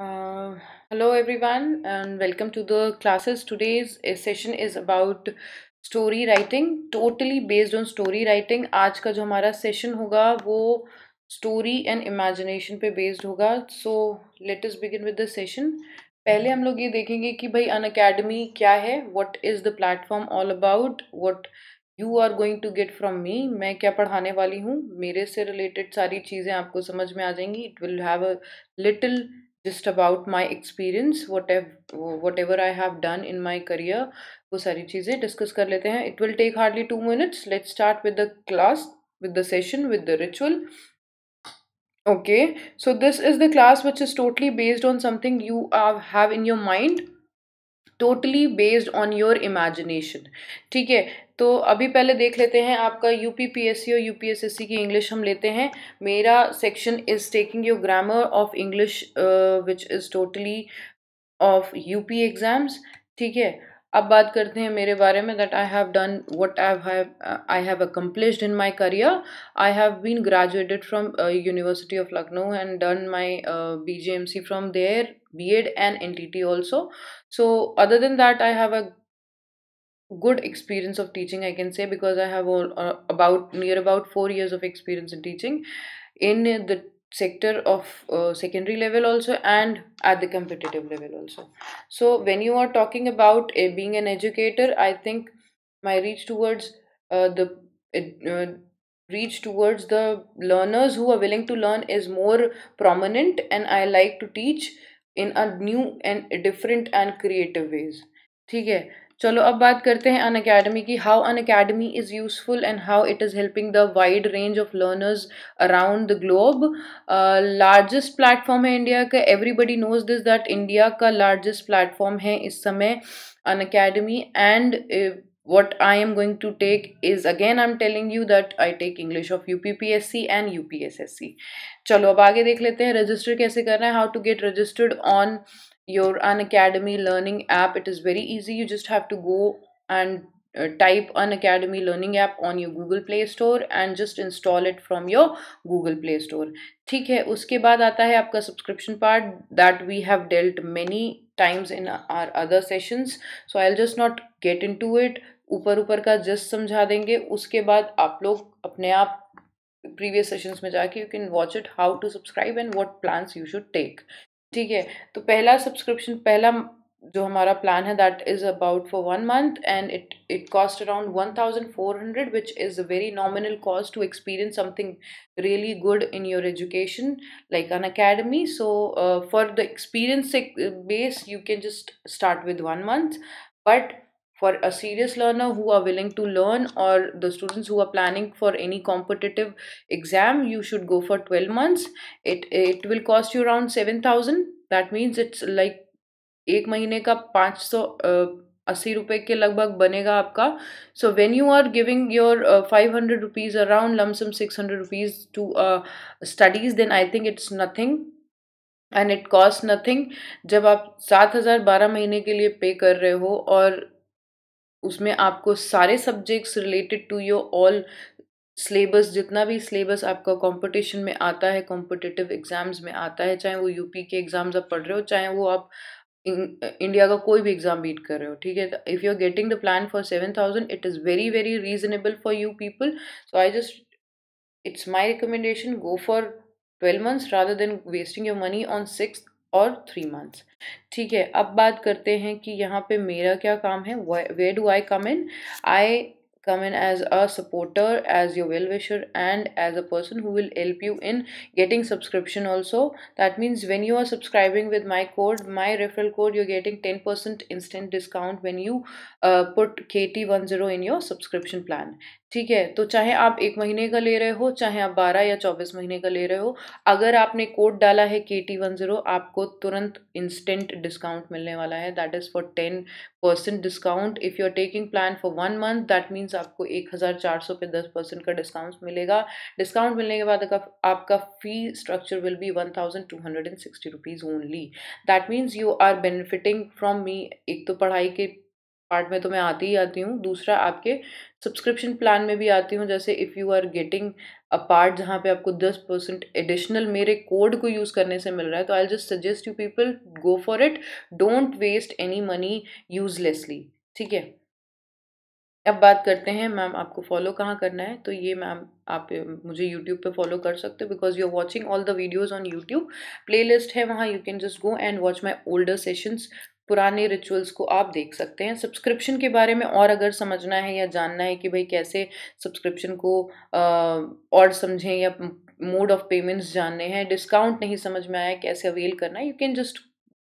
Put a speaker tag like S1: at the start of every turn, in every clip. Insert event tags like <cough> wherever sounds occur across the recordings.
S1: Hello uh, hello everyone and welcome to the classes. Today's eh, session is about story writing totally based on story writing आज का जो हमारा session होगा वो story and imagination पे based होगा so let us begin with the session पहले हम लोग ये देखेंगे कि भाई अन अकेडमी क्या है what is the platform all about what you are going to get from me मैं क्या पढ़ाने वाली हूँ मेरे से रिलेटेड सारी चीज़ें आपको समझ में आ जाएंगी it will have a little just about my experience whatever I have done in my career वो सारी चीज़ें डिस्कस कर लेते हैं it will take hardly two minutes let's start with the class with the session with the ritual okay so this is the class which is totally based on something you have in your mind totally based on your imagination ठीक है तो अभी पहले देख लेते हैं आपका U P P S C और U P S S C की इंग्लिश हम लेते हैं मेरा section is taking your grammar of English which is totally of U P exams ठीक है अब बात करते हैं मेरे बारे में that I have done what I I have accomplished in my career I have been graduated from university of Lucknow and done my B J M C from there B Ed and N T T also so other than that I have a good experience of teaching i can say because i have all, uh, about near about 4 years of experience in teaching in the sector of uh, secondary level also and at the competitive level also so when you are talking about uh, being an educator i think my reach towards uh, the eh, uh, reach towards the learners who are willing to learn is more prominent and i like to teach in a new and different and creative ways ठीक है चलो अब बात करते हैं Unacademy की how Unacademy is useful and how it is helping the wide range of learners around the globe largest platform है India का everybody knows this that India का लार्जेस्ट प्लेटफॉर्म है इस समय अन academy and I I am going to take is again am telling you that I take English of U P P S C and U P S S सी चलो अब आगे देख लेते हैं रजिस्टर कैसे करना है how to get registered on your Unacademy Learning app. It is very easy. You just have to go and uh, type Unacademy Learning app on your Google Play Store and just install it from your Google Play Store. ठीक है उसके बाद आता है आपका subscription part that we have dealt many times in our other sessions. So I'll just not get into it. ऊपर ऊपर का जस्ट समझा देंगे उसके बाद आप लोग अपने आप प्रीवियस सेशंस में जाके you can watch it how to subscribe and what plans you should take ठीक है तो पहला सब्सक्रिप्शन पहला जो हमारा प्लान है that is about for one month and it it cost around one thousand four hundred which is a very nominal cost to experience something really good in your education like Unacademy so for the experience base you can just start with one month but for a serious learner who are willing to learn or the students who are planning for any competitive exam you should go for 12 months it it will cost you around 7000 that means it's like एक महीने का पाँच सौ अस्सी रुपए के लगभग बनेगा आपका so when you are giving your five hundred hundred rupees around lump sum six hundred hundred rupees to studies then I think it's nothing and it cost nothing जब आप सात हज़ार बारह महीने के लिए पे कर रहे हो और उसमें आपको सारे subjects related to your all syllabus जितना भी सिलेबस आपका कंपटीशन में आता है कॉम्पिटिटिव एग्ज़ाम्स में आता है चाहे वो यूपी के एग्ज़ाम्स आप पढ़ रहे हो चाहे वो आप इंडिया का कोई भी एग्ज़ाम बीट कर रहे हो ठीक है if you are getting the plan for seven thousand it is very very reasonable for you people so I just it's my recommendation go for twelve months rather than wasting your money on six और three months ठीक है अब बात करते हैं कि यहाँ पे मेरा क्या काम है way do I come in I come in as a supporter as your well wisher and as a person who will help you in getting subscription also that means when you are subscribing with my code my referral code you're getting ten percent instant discount when you put K T one zero in your subscription plan ठीक है तो चाहे आप एक महीने का ले रहे हो चाहे आप बारह या चौबीस महीने का ले रहे हो अगर आपने कोड डाला है के टी वन ज़ीरो आपको तुरंत इंस्टेंट डिस्काउंट मिलने वाला है that is for ten percent discount if you are taking plan for one month that means आपको एक हज़ार चार सौ पे दस परसेंट का डिस्काउंट मिलेगा डिस्काउंट मिलने के बाद अगर आपका fee structure will be one thousand two hundred and sixty rupees only that means you are benefiting from me एक तो पढ़ाई के पार्ट में तो मैं आती ही आती हूँ दूसरा आपके सब्सक्रिप्शन प्लान में भी आती हूँ जैसे if you are getting a part जहाँ पे आपको दस परसेंट एडिशनल मेरे कोड को यूज़ करने से मिल रहा है तो I just suggest you people go for it don't waste any money uselessly ठीक है अब बात करते हैं मैम आपको फॉलो कहाँ करना है तो ये मैम आप मुझे यूट्यूब पे फॉलो कर सकते हो because you are watching all the videos on YouTube playlist है वहाँ you can just go and watch my older sessions पुराने रिचुअल्स को आप देख सकते हैं सब्सक्रिप्शन के बारे में और अगर समझना है या जानना है कि भाई कैसे सब्सक्रिप्शन को और समझें या मोड ऑफ पेमेंट्स जानने हैं डिस्काउंट नहीं समझ में आया कैसे अवेल करना है you can just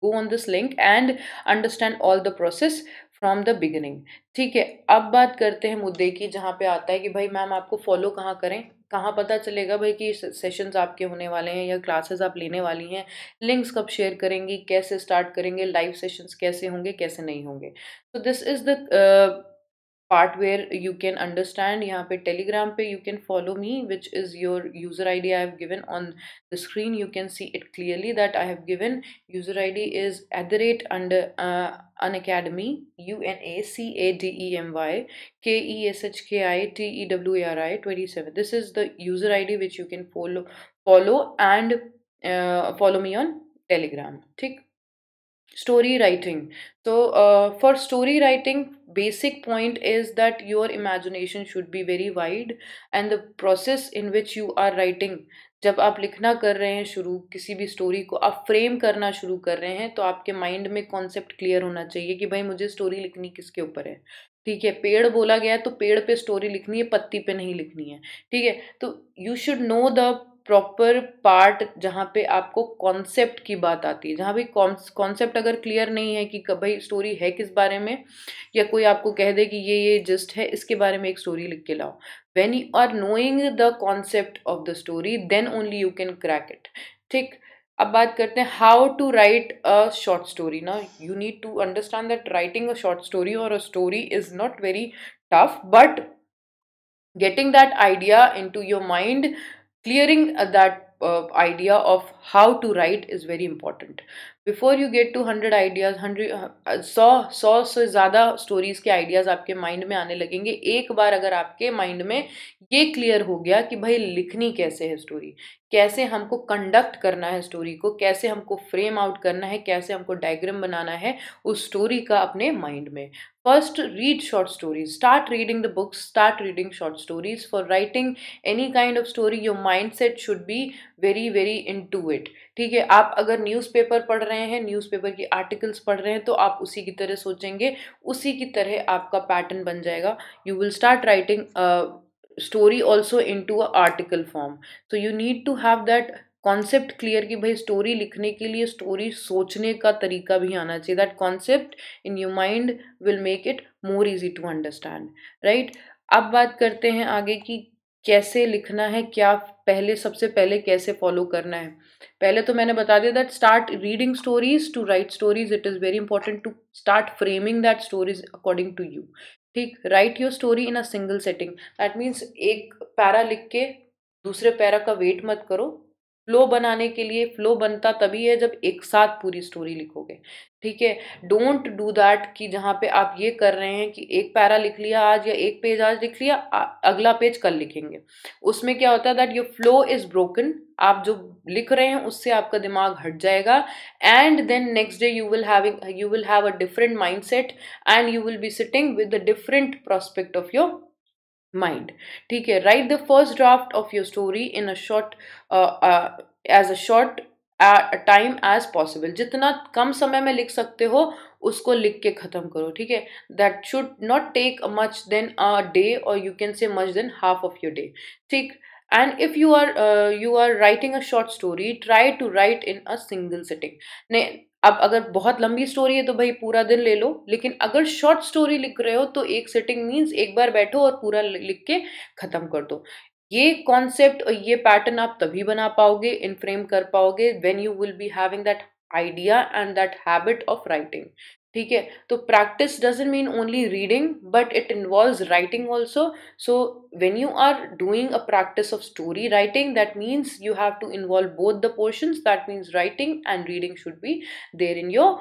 S1: go on this link and understand all the process from the beginning ठीक है अब बात करते हैं मुद्दे की जहाँ पे आता है कि भाई मैम आपको फॉलो कहाँ करें कहाँ पता चलेगा भाई कि सेशंस आपके होने वाले हैं या क्लासेस आप लेने वाली हैं लिंक्स कब शेयर करेंगी कैसे स्टार्ट करेंगे लाइव सेशंस कैसे होंगे कैसे नहीं होंगे तो this is the part where you can understand यहाँ पे टेलीग्राम पे you can follow me which is your user I D I have given on the screen you can see it clearly that I have given user I D is at the rate and Unacademy U N A C A D E M Y K E S H K I T E W are I twenty seven this is the user I D which you can follow follow and follow me on Telegram ठीक story writing तो for story writing basic point is that your imagination should be very wide and the process in which you are writing जब आप लिखना कर रहे हैं शुरू किसी भी स्टोरी को आप फ्रेम करना शुरू कर रहे हैं तो आपके माइंड में कॉन्सेप्ट क्लियर होना चाहिए कि भाई मुझे स्टोरी लिखनी किसके ऊपर है ठीक है पेड़ बोला गया है तो पेड़ पे स्टोरी लिखनी है पत्ती पे नहीं लिखनी है ठीक है तो you should know the proper part जहाँ पे आपको कॉन्सेप्ट की बात आती है जहाँ भी कॉन्सेप्ट अगर क्लियर नहीं है कि भाई स्टोरी है किस बारे में या कोई आपको कह दे कि ये ये जस्ट है इसके बारे में एक स्टोरी लिख के लाओ when you are knowing the concept of the story then only you can crack it ठीक अब बात करते हैं how to write a short story ना you need to understand that writing a short story और a story is not very tough but getting that idea in to your mind clearing that uh, idea of how to write is very important before you get to 100 ideas 100 uh, सौ सौ से zyada stories ke ideas aapke mind mein aane lagenge ek bar agar aapke mind mein ye clear ho gaya ki bhai likhni kaise hai story कैसे हमको conduct करना है story को कैसे हमको फ्रेम आउट करना है कैसे हमको डायग्राम बनाना है उस स्टोरी का अपने माइंड में short read start reading the books start reading short stories for writing any kind of story your mind set should be very very into it ठीक है आप अगर न्यूज़पेपर पढ़ रहे हैं न्यूज़पेपर की आर्टिकल्स पढ़ रहे हैं तो आप उसी की तरह सोचेंगे उसी की तरह आपका पैटर्न बन जाएगा you will start writing story also into a article form so you need to have that concept clear कि भाई स्टोरी लिखने के लिए स्टोरी सोचने का तरीका भी आना चाहिए that concept in your mind will make it more easy to understand right अब बात करते हैं आगे कि कैसे लिखना है क्या पहले सबसे पहले कैसे फॉलो करना है पहले तो मैंने बता दिया that start reading stories to write stories it is very important to start framing that stories according to you ठीक write your story in a single setting that means एक पैरा लिख के दूसरे पैरा का वेट मत करो flow बनाने के लिए फ्लो बनता तभी है जब एक साथ पूरी स्टोरी लिखोगे ठीक है डोंट डू दैट कि जहाँ पे आप ये कर रहे हैं कि एक पैरा लिख लिया आज या एक पेज आज लिख लिया अगला पेज कल लिखेंगे उसमें क्या होता है that your flow is broken आप जो लिख रहे हैं उससे आपका दिमाग हट जाएगा and then next day you will having you will have a different mind set and you will be sitting with a different prospect of your mind ठीक है write the first draft of your story in a short as a short time as possible जितना कम समय में लिख सकते हो उसको लिख के ख़त्म करो ठीक है that should not take much than a day और you can say much than half of your day ठीक and if you are you are writing a short story try to write in a single sitting नहीं अब अगर बहुत लंबी story है तो भाई पूरा दिन ले लो लेकिन अगर शॉर्ट स्टोरी लिख रहे हो तो एक सिटिंग मीन्स एक बार बैठो और पूरा लिख के ख़त्म कर दो ये कॉन्सेप्ट और ये पैटर्न आप तभी बना पाओगे इन फ्रेम कर पाओगे when you will be having that idea and that habit of writing ठीक है तो practice doesn't mean only reading but it involve writing also so when you are doing a practice of story writing that means you have to involve both the portions that means writing and reading should be there in your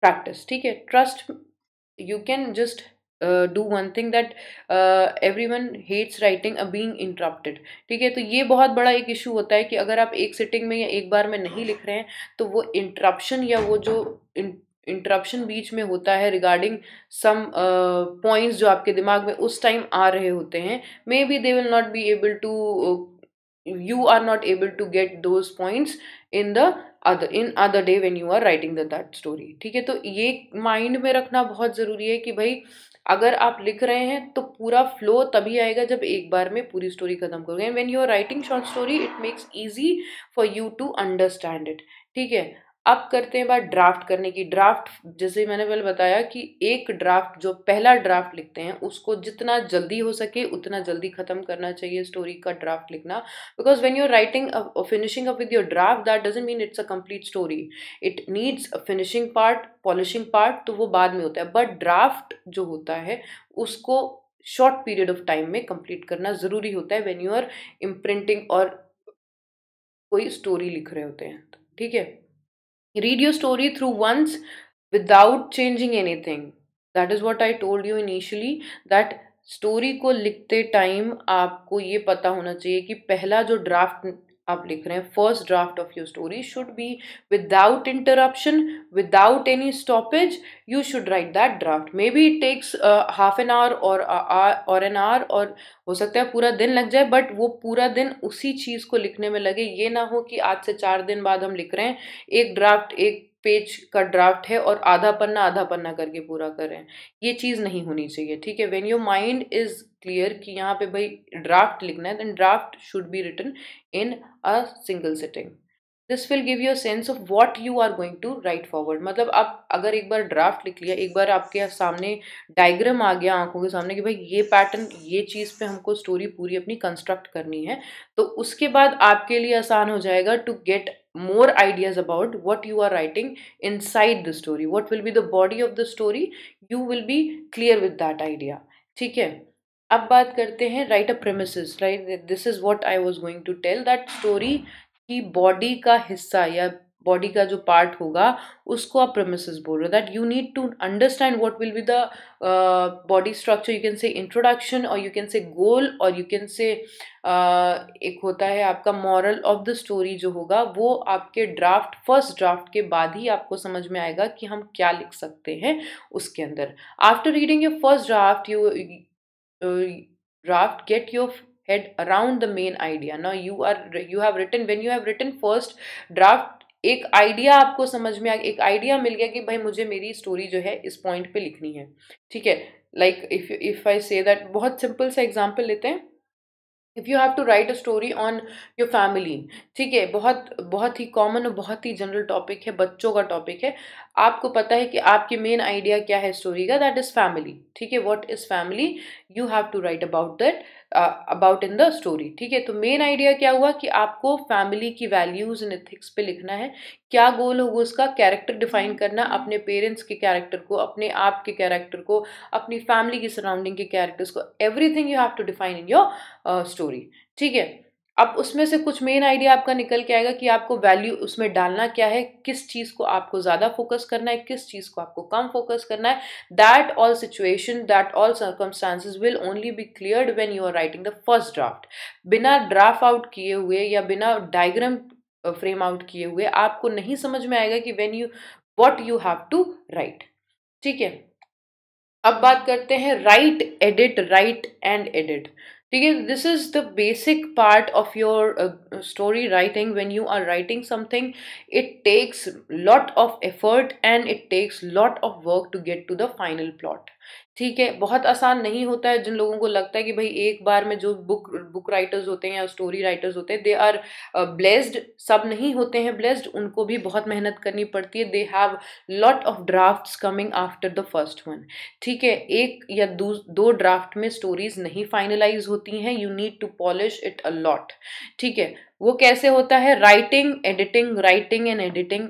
S1: practice ठीक है trust you can just do one thing that every one hates writing a being interrupted ठीक है तो ये बहुत बड़ा एक issue होता है कि अगर आप एक सिटिंग में या एक बार में नहीं लिख रहे हैं तो वो इंटरप्शन या वो जो इंटरप्शन बीच में होता है रिगार्डिंग सम पॉइंट्स जो आपके दिमाग में उस टाइम आ रहे होते हैं maybe they will not be able to you are not able to get those points in the other in other day when you are writing the that story ठीक है तो ये माइंड में रखना बहुत ज़रूरी है कि भाई uh, अगर आप लिख रहे हैं तो पूरा फ्लो तभी आएगा जब एक बार में पूरी स्टोरी खत्म करोगे when you are writing short story it makes easy for you to understand it ठीक है अब करते हैं बात ड्राफ्ट करने की ड्राफ्ट जैसे मैंने पहले बताया कि एक ड्राफ्ट जो पहला ड्राफ्ट लिखते हैं उसको जितना जल्दी हो सके उतना जल्दी ख़त्म करना चाहिए स्टोरी का ड्राफ्ट लिखना because when you are writing finishing up with your draft that doesn't mean it's a complete story it needs finishing part polishing part तो वो बाद में होता है बट ड्राफ्ट जो होता है उसको शॉर्ट पीरियड ऑफ टाइम में कंप्लीट करना ज़रूरी होता है व्हेन यू आर इम्प्रिंटिंग और कोई स्टोरी लिख रहे होते हैं ठीक है read your story through once without changing anything that is what i told you initially that story को लिखते टाइम आपको ये पता होना चाहिए कि पहला जो ड्राफ्ट आप लिख रहे हैं first draft of your story should be without interruption without any stoppage you should write that draft maybe it takes half an hour और और एन आवर और हो सकता है पूरा दिन लग जाए बट वो पूरा दिन उसी चीज़ को लिखने में लगे ये ना हो कि आज से चार दिन बाद हम लिख रहे हैं एक ड्राफ्ट एक पेज का ड्राफ्ट है और आधा पन्ना आधा पन्ना करके पूरा करें ये चीज़ नहीं होनी चाहिए ठीक है when your mind is clear कि यहाँ पे भाई ड्राफ्ट लिखना है then draft should be written in a single sitting this will give you a sense of what you are going to write forward मतलब आप अगर एक बार ड्राफ्ट लिख लिया एक बार आपके सामने डायग्राम आ गया आंखों के सामने कि भाई ये पैटर्न ये चीज़ पे हमको स्टोरी पूरी अपनी कंस्ट्रक्ट करनी है तो उसके बाद आपके लिए आसान हो जाएगा to get more ideas about what you are writing inside the story what will be the body of the story you will be clear with that idea ठीक है अब बात करते हैं write a premise write this is what I was going to tell that story की body का हिस्सा या बॉडी का जो पार्ट होगा उसको आप प्रेमिस बोल रहे हो that you need to understand what will be the body structure you can say introduction और यू कैन से गोल और यू कैन से एक होता है आपका मॉरल ऑफ द स्टोरी जो होगा वो आपके ड्राफ्ट फर्स्ट ड्राफ्ट के बाद ही आपको समझ में आएगा कि हम क्या लिख सकते हैं उसके अंदर after reading your first draft you draft get your head around the main idea now you are you have written when you have written first draft एक आइडिया आपको समझ में आ गया एक आइडिया मिल गया कि भाई मुझे मेरी स्टोरी जो है इस पॉइंट पे लिखनी है ठीक है like if if I say that बहुत सिंपल सा एग्जांपल लेते हैं if you have to write a story on your family ठीक है बहुत बहुत ही कॉमन और बहुत ही जनरल टॉपिक है बच्चों का टॉपिक है आपको पता है कि आपके मेन आइडिया क्या है स्टोरी का दैट इज़ फैमिली ठीक है what is family you have to write about that about in the story ठीक है तो मेन आइडिया क्या हुआ कि आपको फैमिली की वैल्यूज़ एंड एथिक्स पे लिखना है क्या गोल होगा उसका कैरेक्टर डिफाइन करना अपने पेरेंट्स के कैरेक्टर को अपने आप के कैरेक्टर को अपनी फैमिली की सराउंडिंग के कैरेक्टर्स को everything you have to define in your story ठीक है अब उसमें से कुछ मेन आइडिया आपका निकल के आएगा कि आपको वैल्यू उसमें डालना क्या है किस चीज़ को आपको ज़्यादा फोकस करना है किस चीज़ को आपको कम फोकस करना है that all situation that all circumstances will only be clear when you are writing the first draft बिना ड्राफ्ट आउट किए हुए या बिना डायग्राम फ्रेम आउट किए हुए आपको नहीं समझ में आएगा कि when you what you have to write ठीक है अब बात करते हैं write edit write and edit ठीक है this is the basic part of your story writing when you are writing something it takes lot of effort and it takes lot of work to get to the final plot ठीक है बहुत आसान नहीं होता है जिन लोगों को लगता है कि भाई एक बार में जो बुक बुक राइटर्स होते हैं या स्टोरी राइटर्स होते हैं दे आर ब्लेस्ड सब नहीं होते हैं ब्लेस्ड उनको भी बहुत मेहनत करनी पड़ती है they have lot of drafts coming after the first one ठीक है एक या दो, दो ड्राफ्ट में स्टोरीज नहीं फाइनलाइज होती हैं you need to polish it a lot ठीक है वो कैसे होता है writing editing writing and editing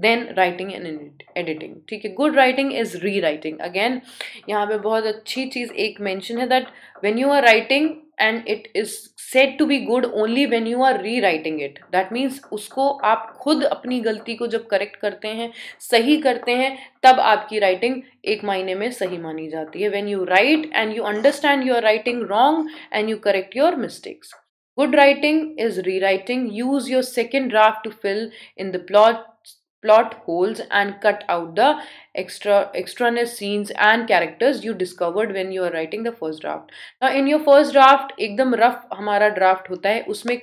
S1: then writing and editing ठीक है good writing is rewriting again यहाँ पे बहुत अच्छी चीज़ एक मेंशन है that when you are writing and it is said to be good only when you are rewriting it that means उसको आप खुद अपनी गलती को जब करेक्ट करते हैं सही करते हैं तब आपकी राइटिंग एक महीने में सही मानी जाती है when you write and you understand your writing wrong and you correct your mistakes good writing is rewriting use your second draft to fill in the plot plot holes and cut out the extra extraneous scenes and characters you discovered when you are writing the first draft now in your first draft एकदम rough हमारा draft होता है उसमें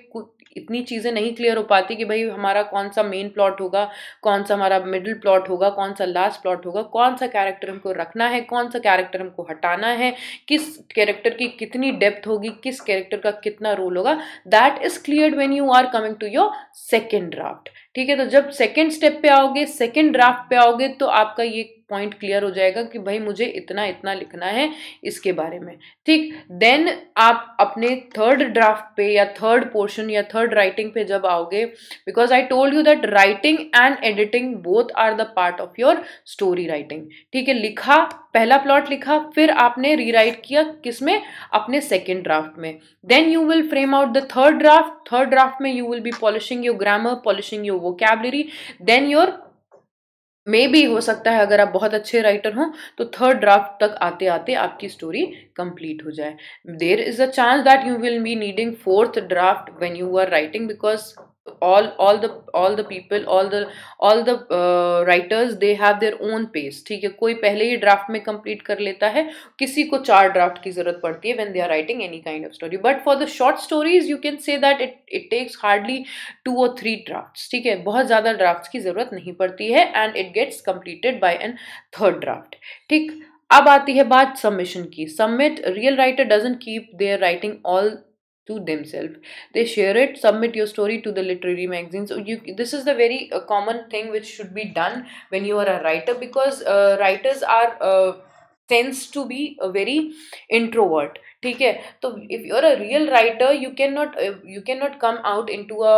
S1: इतनी चीज़ें नहीं clear हो पाती कि भाई हमारा कौन सा मेन प्लॉट होगा कौन सा हमारा मिडिल प्लॉट होगा कौन सा लास्ट प्लॉट होगा कौन सा कैरेक्टर हमको रखना है कौन सा कैरेक्टर हमको हटाना है किस कैरेक्टर की कितनी डेप्थ होगी किस कैरेक्टर का कितना रोल होगा that is clear when you are coming to your second draft ठीक है तो जब सेकेंड स्टेप पे आओगे सेकेंड ड्राफ्ट पे आओगे तो आपका ये पॉइंट क्लियर हो जाएगा कि भाई मुझे इतना इतना लिखना है इसके बारे में ठीक देन आप अपने थर्ड ड्राफ्ट पे या थर्ड पोर्शन या थर्ड राइटिंग पे जब आओगे because I told you that writing and editing both are the part of your story writing ठीक है लिखा पहला प्लॉट लिखा फिर आपने रीराइट किया किसमें अपने सेकेंड ड्राफ्ट में then you will frame out the third draft third draft में you will be polishing your grammar polishing your vocabulary then your मे भी हो सकता है अगर आप बहुत अच्छे राइटर हों तो थर्ड ड्राफ्ट तक आते आते आपकी स्टोरी कंप्लीट हो जाए there is a chance that you will be needing fourth draft when you are writing because all all the all the people all the all the uh, writers they have their own pace ठीक है कोई पहले ही draft में complete कर लेता है किसी को चार draft की जरूरत पड़ती है when they are writing any kind of story but for the short stories you can say that it it takes hardly two or three drafts ठीक है बहुत ज़्यादा drafts की जरूरत नहीं पड़ती है and it gets completed by an third draft ठीक अब आती है बात सबमिशन की submit real writer doesn't keep their writing all to themselves they share it submit your story to the literary magazines so you this is the very uh, common thing which should be done when you are a writer because uh, writers are uh, tends to be a very introvert ठीक है तो if you are a real writer you can not you can not come out in to a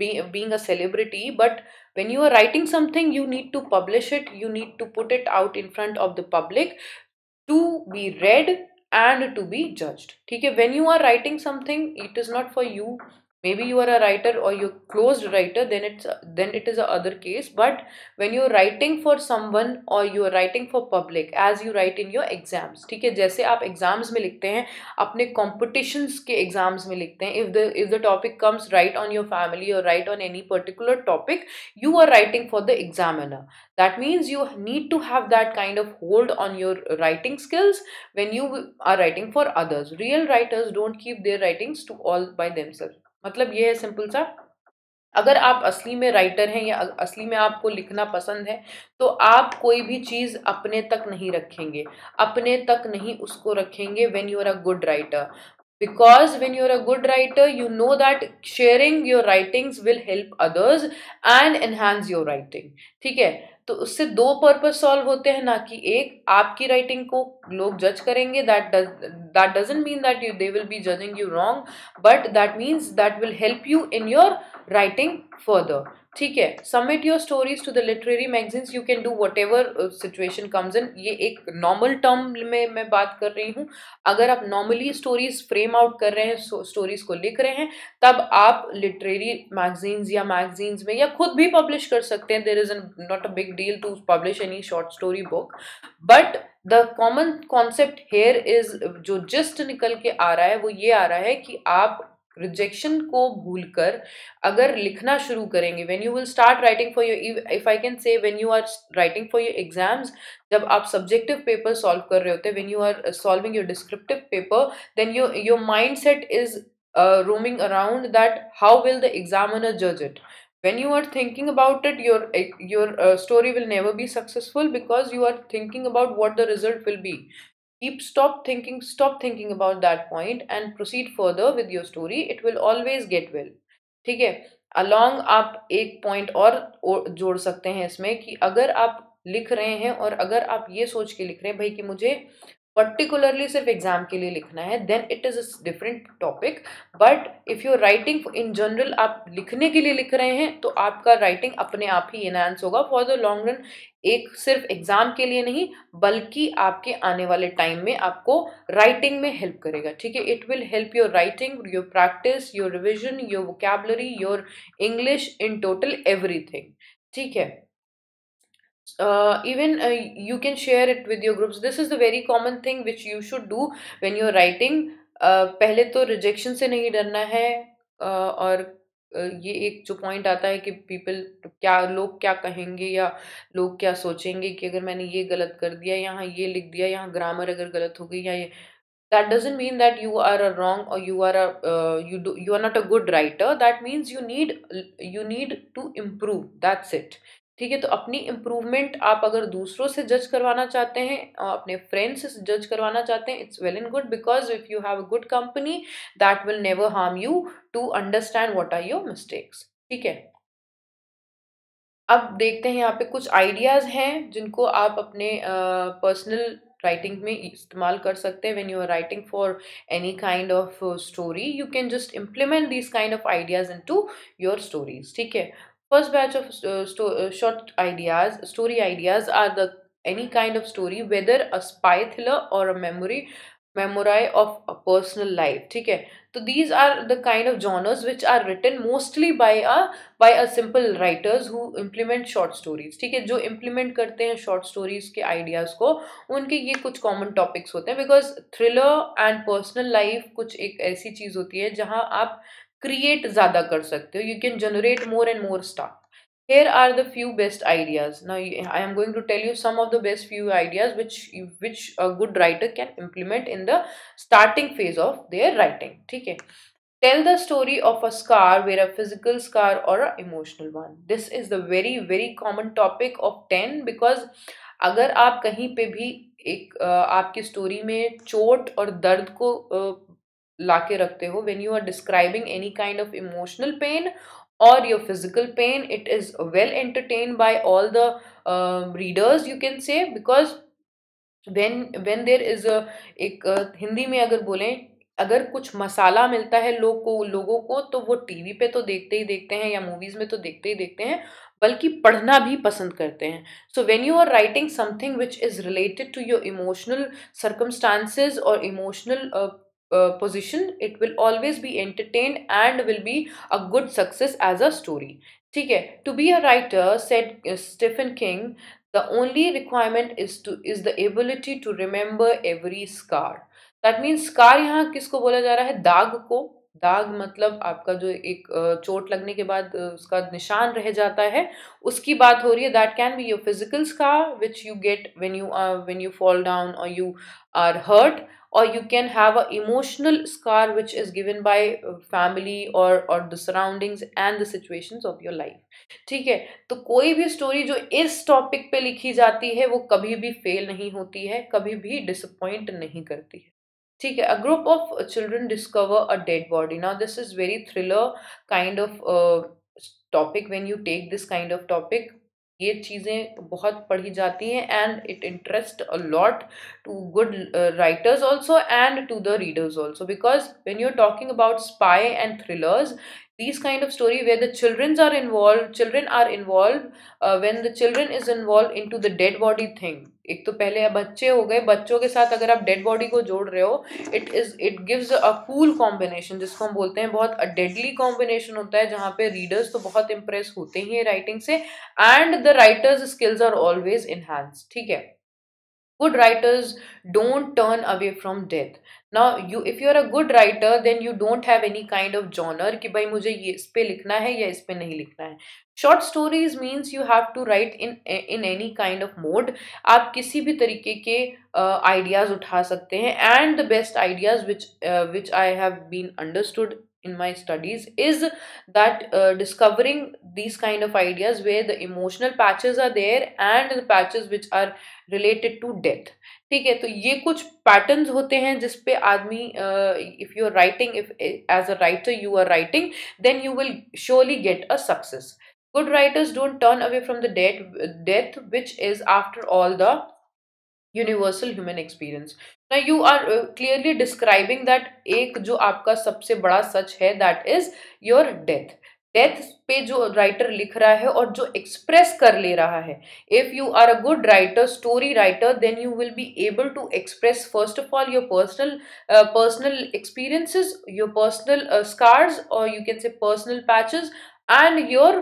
S1: being a celebrity but when you are writing something you need to publish it you need to put it out in front of the public to be read and to be judged ठीक है when you are writing something it is not for you maybe you are a writer or you closed writer then it's then it is a other case but when you're writing for someone or you're writing for public as you write in your exams ठीक है जैसे आप exams में लिखते हैं अपने competitions के exams में लिखते हैं If the if the topic comes write on your family or write on any particular topic, you are writing for the examiner. that means you need to have that kind of hold on your writing skills when you are writing for others real writers don't keep their writings to all by themselves मतलब ये है simple सा अगर आप असली में writer हैं या असली में आपको लिखना पसंद है तो आप कोई भी चीज़ अपने तक नहीं रखेंगे अपने तक नहीं उसको रखेंगे when you are a good writer because when you are a good writer you know that sharing your writings will help others and enhance your writing ठीक है तो उससे दो पर्पज सॉल्व होते हैं ना कि एक आपकी राइटिंग को लोग जज करेंगे that that doesn't mean that you they will be judging you wrong but that means that will help you in your writing further ठीक है submit your stories to the literary magazines you can do whatever situation comes in ये एक normal term में मैं बात कर रही हूँ अगर आप नॉर्मली स्टोरीज फ्रेम आउट कर रहे हैं स्टोरीज को लिख रहे हैं तब आप लिटरेरी मैगजीन्स या मैगजीन्स में या खुद भी पब्लिश कर सकते हैं there is not a big deal to publish any short story book but the common concept here is जो जस्ट निकल के आ रहा है वो ये आ रहा है कि आप रिजेक्शन को भूल कर अगर लिखना शुरू करेंगे when you will start writing for your if I can say when you are writing for your exams जब आप सब्जेक्टिव पेपर सॉल्व कर रहे होते हैं when you are solving your descriptive paper then you your mind set is roaming around that how will the exam examiner जज it when you are thinking about it your your story will never be successful because you are thinking about what the result will be keep stop thinking stop thinking about that point and proceed further with your story it will always get well ठीक है along आप एक point और जोड़ सकते हैं इसमें कि अगर आप लिख रहे हैं और अगर आप ये सोच के लिख रहे हैं भाई कि मुझे पर्टिकुलरली सिर्फ एग्जाम के लिए लिखना है then it is a different topic but if you writing in general आप लिखने के लिए लिख रहे हैं तो आपका राइटिंग अपने आप ही इनहांस होगा फॉर द लॉन्ग रन एक सिर्फ एग्जाम के लिए नहीं बल्कि आपके आने वाले टाइम में आपको राइटिंग में हेल्प करेगा ठीक है it will help your writing your practice your revision your vocabulary your English in total everything ठीक है uh, even uh, you can share it with your groups this is the very common thing which you should do when you're writing uh, पहले तो rejection से नहीं डरना है uh, और uh, ये एक जो पॉइंट आता है कि पीपल क्या लोग क्या कहेंगे या लोग क्या सोचेंगे कि अगर मैंने ये गलत कर दिया यहाँ ये लिख दिया यहाँ ग्रामर अगर गलत हो गई या ये that doesn't mean that you are a wrong or you are a uh, you do you are not a good writer that means you need you need to improve that's it ठीक है तो अपनी improvement आप अगर दूसरों से जज करवाना चाहते हैं अपने फ्रेंड्स से जज करवाना चाहते हैं it's well and good because if you have a good company that will never harm you to understand what are your mistakes ठीक है अब देखते हैं यहाँ पे कुछ आइडियाज़ हैं जिनको आप अपने पर्सनल uh, राइटिंग में इस्तेमाल कर सकते हैं when you are writing for any kind of story you can just implement this kind of ideas into your stories ठीक है First batch of uh, sto uh, short ideas, story ideas are the any kind of story, whether a spy thriller or a memory memoir of a personal life theek hai so these are the kind of genres which are written mostly by a by a simple writers who implement short stories theek hai jo implement karte hain short stories ke ideas ko unke ye kuch common topics hote hain because thriller and personal life kuch ek aisi cheez hoti hai jahan aap create ज़्यादा कर सकते हो you can generate more and more stuff here are the few best ideas ना I am going to tell you some of the best few ideas which which a good writer can implement in the starting phase of their writing ठीक है tell the story of a scar where a physical scar और a emotional one this is the very very common topic often because अगर आप कहीं पे भी एक आपकी स्टोरी में चोट और दर्द को ला के रखते हो when you are describing any kind of emotional pain और your physical pain it is well entertain by all the readers you can say because when when there is एक हिंदी में अगर बोलें अगर कुछ मसाला मिलता है लोग को लोगों को तो वो टीवी पे तो देखते ही देखते हैं या मूवीज़ में तो देखते ही देखते हैं बल्कि पढ़ना भी पसंद करते हैं so when you are writing something which is related to your emotional circumstances और emotional position it will always be entertain and will be a good success as a story ठीक है to be a writer said Stephen King the only requirement is to is the ability to remember every scar that means scar यहाँ किसको बोला जा रहा है दाग को दाग मतलब आपका जो एक uh, चोट लगने के बाद uh, उसका निशान रह जाता है उसकी बात हो रही है that can be your physicals का which you get when you when you fall down और you are hurt or you can have a emotional scar which is given by uh, family or or the surroundings and the situations of your life ठीक है तो कोई भी story जो इस topic पे लिखी जाती है वो कभी भी फेल नहीं होती है कभी भी डिसअपॉइंट नहीं करती है ठीक है a group of children discover a dead body now this is very thriller kind of topic when you take this kind of topic ये चीज़ें बहुत पढ़ी जाती हैं and it interest a lot to good writers also and to the readers also because when you are talking about spy and thrillers these kind of story where the childrens are involved children are involved uh, when the children is involved into the dead body thing एक तो पहले बच्चे हो गए बच्चों के साथ अगर आप डेड बॉडी को जोड़ रहे हो it is it gives a cool combination जिसको हम बोलते हैं बहुत डेडली कॉम्बिनेशन होता है जहाँ पे रीडर्स तो बहुत इंप्रेस होते ही हैं राइटिंग से and the writers skills are always enhance ठीक है good writers don't turn away from death ना you if you are a good writer then you don't have any kind of genre कि भाई मुझे ये इस पर लिखना है या इस पर नहीं लिखना है short stories means you have to write in in any kind of mode आप किसी भी तरीके के आइडियाज़ uh, उठा सकते हैं and the best ideas which which I have been understood in my studies is that discovering these kind of ideas way the emotional patches are there and the patches which are related to death ठीक है तो ये कुछ patterns होते हैं जिस पे आदमी if you are writing if as a writer you are writing then you will surely get a success good writers don't turn away from the date death which is after all the universal human experience ना you are clearly describing that एक जो आपका सबसे बड़ा सच है that is your death death पे जो राइटर लिख रहा है और जो एक्सप्रेस कर ले रहा है if you are a good writer story writer then you will be able to express first of all your personal personal experiences your personal scars और you can say personal patches and your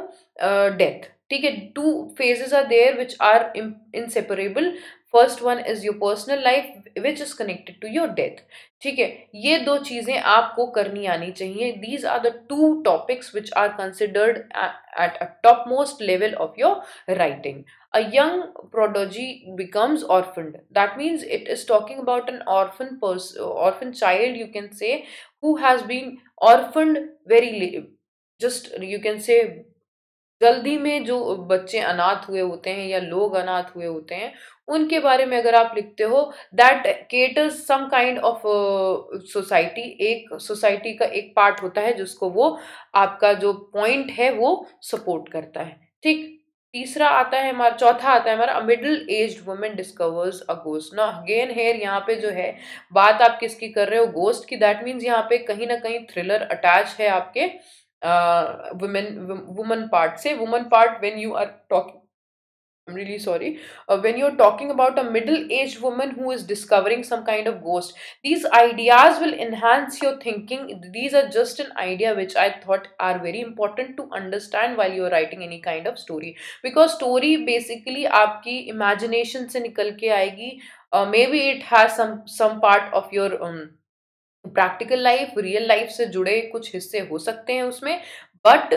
S1: death ठीक है two phases are there which are inseparable first one is your personal life which is connected to your death ठीक है ये दो चीजें आपको करनी आनी चाहिए these are the two topics which are considered at a top most level of your writing a young prodigy becomes orphan that means it is talking about an orphan purse orphan child you can say who has been orphan very just you can say जल्दी में जो बच्चे अनाथ हुए होते हैं या लोग अनाथ हुए होते हैं उनके बारे में अगर आप लिखते हो that caters some kind of society एक सोसाइटी का एक पार्ट होता है जिसको वो आपका जो पॉइंट है वो सपोर्ट करता है ठीक तीसरा आता है हमारा चौथा आता है हमारा middle age women discovers a ghost ना अगेन हेयर यहाँ पे जो है बात आप किसकी कर रहे हो गोस्ट की दैट मीन्स यहाँ पे कहीं ना कहीं थ्रिलर अटैच है आपके वुमेन woman पार्ट से woman part when you are talking I'm really sorry. Uh, when you're talking about a middle aged woman who is discovering some kind of ghost, these ideas will enhance your thinking. These are just an idea which I thought are very important to understand while you're writing any kind of story. Because story basically आपकी imagination से निकल के आएगी. Uh, maybe it has some some part of your um, practical life real life से जुड़े कुछ हिस्से हो सकते हैं उसमें but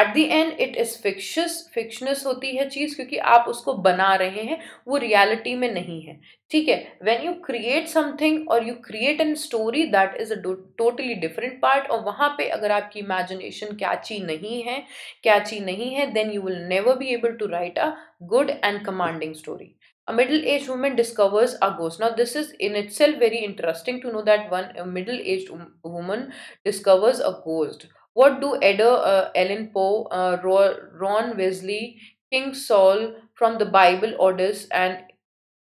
S1: at the end it is fictitious fictitious होती है चीज़ क्योंकि आप उसको बना रहे हैं वो रियलिटी में नहीं है ठीक है वैन यू क्रिएट समथिंग और you create an story that is a totally different part और वहाँ पे अगर आपकी इमेजिनेशन कैची नहीं है कैची नहीं है then you will never be able to write a good and commanding story a middle-aged woman discovers a ghost. Now, this is in itself very interesting to know that one middle-aged woman discovers a ghost. What do Edda, uh, Ellen Poe, uh, Ron Wesley, King Saul from the Bible, Odysseus, and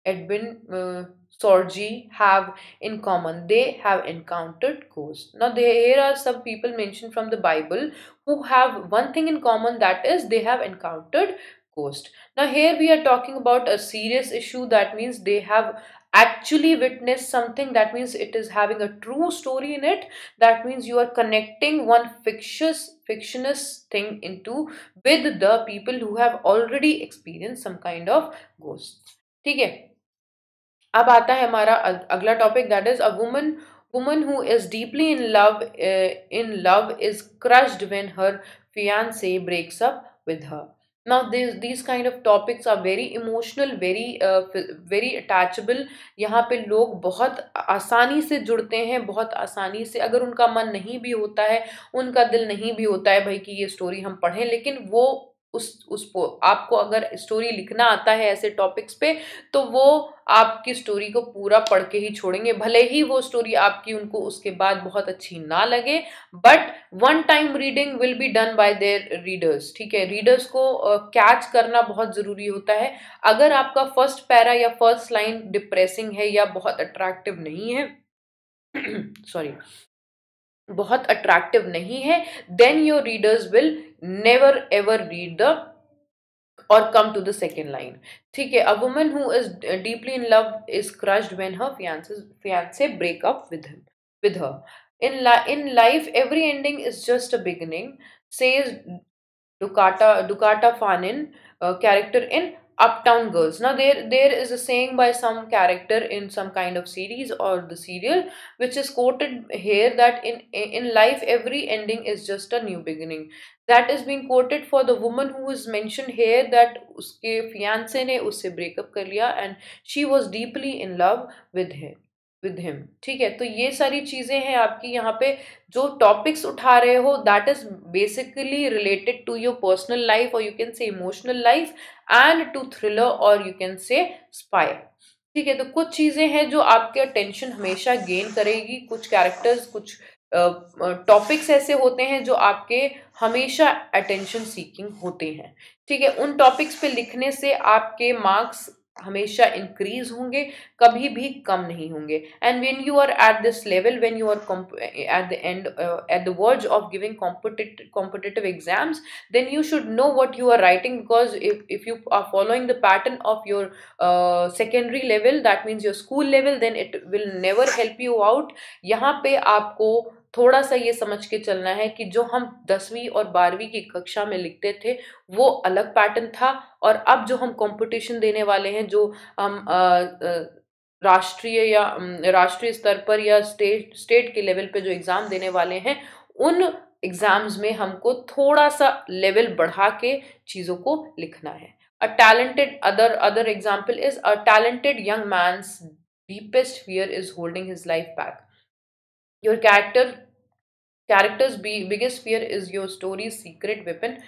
S1: Edwin uh, Sorgi have in common? They have encountered ghosts. Now, here are some people mentioned from the Bible who have one thing in common that is they have encountered coast. Now, here we are talking about a serious issue that means they have actually witnessed something that means it is having a true story in it that means you are connecting one fictitious fictitious thing into with the people who have already experienced some kind of ghost. ठीक है अब आता है हमारा अगला topic that is woman who is deeply in love uh, in love is crushed when her fiance breaks up with her now these, these kind of topics are very emotional very uh, very attachable यहाँ पे लोग बहुत आसानी से जुड़ते हैं बहुत आसानी से अगर उनका मन नहीं भी होता है उनका दिल नहीं भी होता है भाई कि ये स्टोरी हम पढ़ें लेकिन वो उस उसको आपको अगर स्टोरी लिखना आता है ऐसे टॉपिक्स पे तो वो आपकी स्टोरी को पूरा पढ़ के ही छोड़ेंगे भले ही वो स्टोरी आपकी उनको उसके बाद बहुत अच्छी ना लगे but one time reading will be done by their readers ठीक है रीडर्स को कैच uh, करना बहुत ज़रूरी होता है अगर आपका फर्स्ट पैरा या फर्स्ट लाइन डिप्रेसिंग है या बहुत अट्रैक्टिव नहीं है सॉरी <clears throat> बहुत अट्रैक्टिव नहीं है then your readers will never ever read the or come to the second line. Okay, a woman who is deeply in love is crushed when her fiance fiance break up with him with her. In li- in life, every ending is just a beginning, says Ducata Ducata Fanin, uh, character in Uptown Girls. Now there there is a saying by some character in some kind of series or the serial, which is quoted here that in in life every ending is just a new beginning. That is been quoted for the woman who is mention here that उसके fiance ने उससे breakup कर लिया and she was deeply in love with him with him ठीक है तो ये सारी चीज़ें हैं आपकी यहाँ पे जो टॉपिक्स उठा रहे हो that is basically related to your personal life और you can say emotional life and to thriller और यू कैन से स्पाई ठीक है तो कुछ चीज़ें हैं जो आपके अटेंशन हमेशा गेन करेगी कुछ कैरेक्टर्स कुछ टॉपिक्स uh, ऐसे होते हैं जो आपके हमेशा अटेंशन सीकिंग होते हैं ठीक है उन टॉपिक्स पे लिखने से आपके मार्क्स हमेशा इंक्रीज होंगे कभी भी कम नहीं होंगे and when you are at this level when you are at the end at the verge of giving competitive exams then you should know what you are writing because if you are following the pattern of your secondary level that means your school level then it will never help you out यहाँ पे आपको थोड़ा सा ये समझ के चलना है कि जो हम दसवीं और बारहवीं की कक्षा में लिखते थे वो अलग पैटर्न था और अब जो हम कंपटीशन देने वाले हैं जो हम राष्ट्रीय या राष्ट्रीय स्तर पर या स्टेट स्टेट के लेवल पे जो एग्ज़ाम देने वाले हैं उन एग्ज़ाम्स में हमको थोड़ा सा लेवल बढ़ा के चीज़ों को लिखना है a talented other other example is a talented young man's deepest fear is holding his life back Your character character's be, biggest fear is your story's secret weapon.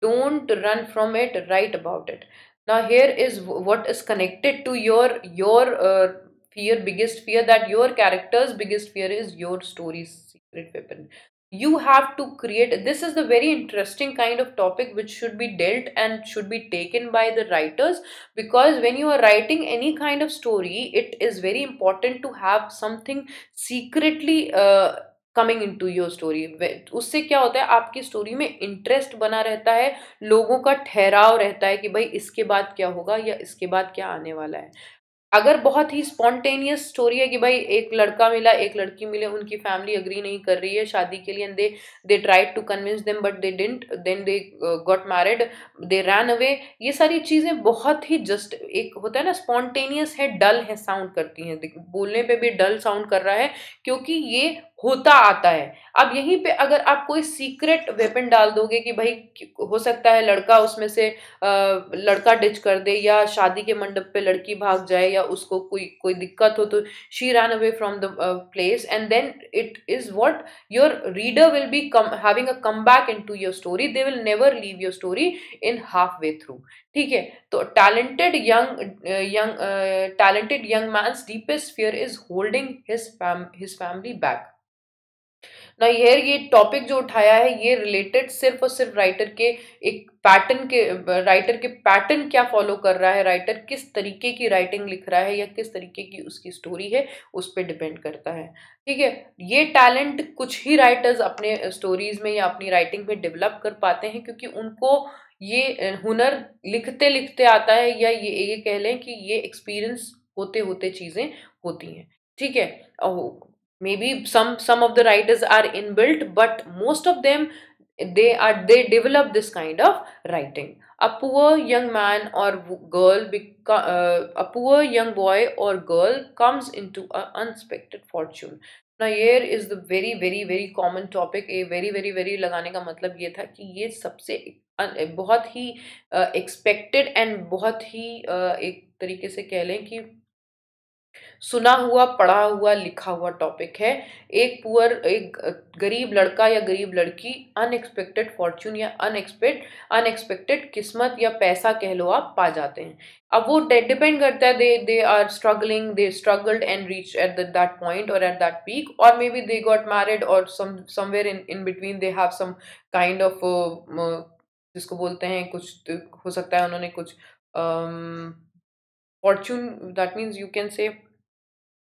S1: Don't run from it. Write about it. Now here is what is connected to your your uh, fear biggest fear that your character's biggest fear is your story's secret weapon you have to create this is the very interesting kind of topic which should be dealt and should be taken by the writers because when you are writing any kind of story it is very important to have something secretly uh, coming in to your story उससे क्या होता है आपकी story में interest बना रहता है लोगों का ठहराव रहता है कि भाई इसके बाद क्या होगा या इसके बाद क्या आने वाला है अगर बहुत ही स्पॉन्टेनियस स्टोरी है कि भाई एक लड़का मिला एक लड़की मिले उनकी फैमिली अग्री नहीं कर रही है शादी के लिए they they tried to convince them but they didn't then they got married they ran away ये सारी चीज़ें बहुत ही जस्ट एक होता है ना स्पॉन्टेनियस है डल है साउंड करती हैं बोलने पे भी डल साउंड कर रहा है क्योंकि ये होता आता है अब यहीं पे अगर आप कोई सीक्रेट वेपन डाल दोगे कि भाई हो सकता है लड़का उसमें से लड़का डिच कर दे या शादी के मंडप पे लड़की भाग जाए या उसको कोई कोई दिक्कत हो तो she run away from the place and then it is what your reader will be come having a come back in to your story they will never leave your story in half way through ठीक है तो talented young young talented young man's deepest fear is holding his fam his family back ना ये ये topic जो उठाया है ये रिलेटेड सिर्फ और सिर्फ राइटर के एक पैटर्न के राइटर के पैटर्न क्या फॉलो कर रहा है राइटर किस तरीके की राइटिंग लिख रहा है या किस तरीके की उसकी स्टोरी है उस पर डिपेंड करता है ठीक है ये टैलेंट कुछ ही राइटर्स अपने स्टोरीज में या अपनी राइटिंग में डेवलप कर पाते हैं क्योंकि उनको ये हुनर लिखते लिखते आता है या ये ये कह लें कि ये एक्सपीरियंस होते होते चीज़ें होती हैं ठीक है maybe some some of the writers are inbuilt but most of them they are they develop this kind of writing a poor young man or girl uh, a poor young boy or girl comes into a unexpected fortune now here is the very very very common topic a very very very lagane ka matlab ye tha ki ye sabse bahut hi uh, expected and bahut hi uh, ek tarike se keh le ki सुना हुआ पढ़ा हुआ लिखा हुआ topic है एक poor एक गरीब लड़का या गरीब लड़की अनएक्सपेक्टेड फॉर्चून या अनएक्सपेक्ट अनएक्सपेक्टेड किस्मत या पैसा कह लो आप पा जाते हैं अब वो डिपेंड करता है they they are struggling they struggled and reach at that point और एट दैट पीक और maybe they got married और somewhere in in between they have some kind of जिसको बोलते हैं कुछ हो सकता है उन्होंने कुछ um, fortune that means you can say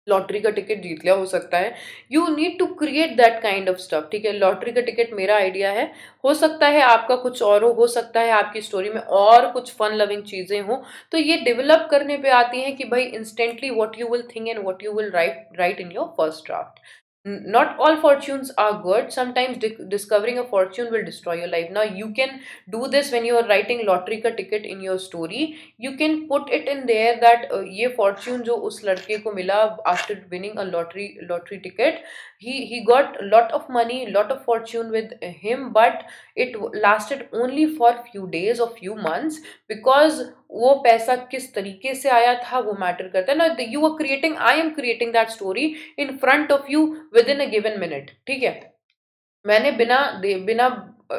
S1: lottery का टिकट जीत लिया हो सकता है you need to create that kind of stuff ठीक है लॉटरी का टिकट मेरा आइडिया है हो सकता है आपका कुछ और हो सकता है आपकी स्टोरी में और कुछ फन लविंग चीज़ें हों तो ये डेवलप करने पे आती हैं कि भाई instantly what you will think and what you will write write in your first draft not all fortunes are good sometimes discovering a fortune will destroy your life now you can do this when you are writing lottery ka ticket in your story you can put it in there that uh, ye fortune jo us ladke ko mila after winning a lottery lottery ticket he he got a lot of money lot of fortune with him but it lasted only for few days or few months because वो पैसा किस तरीके से आया था वो matter करता है ना you are creating I am creating that story in front of you with in a given minute ठीक है मैंने बिना बिना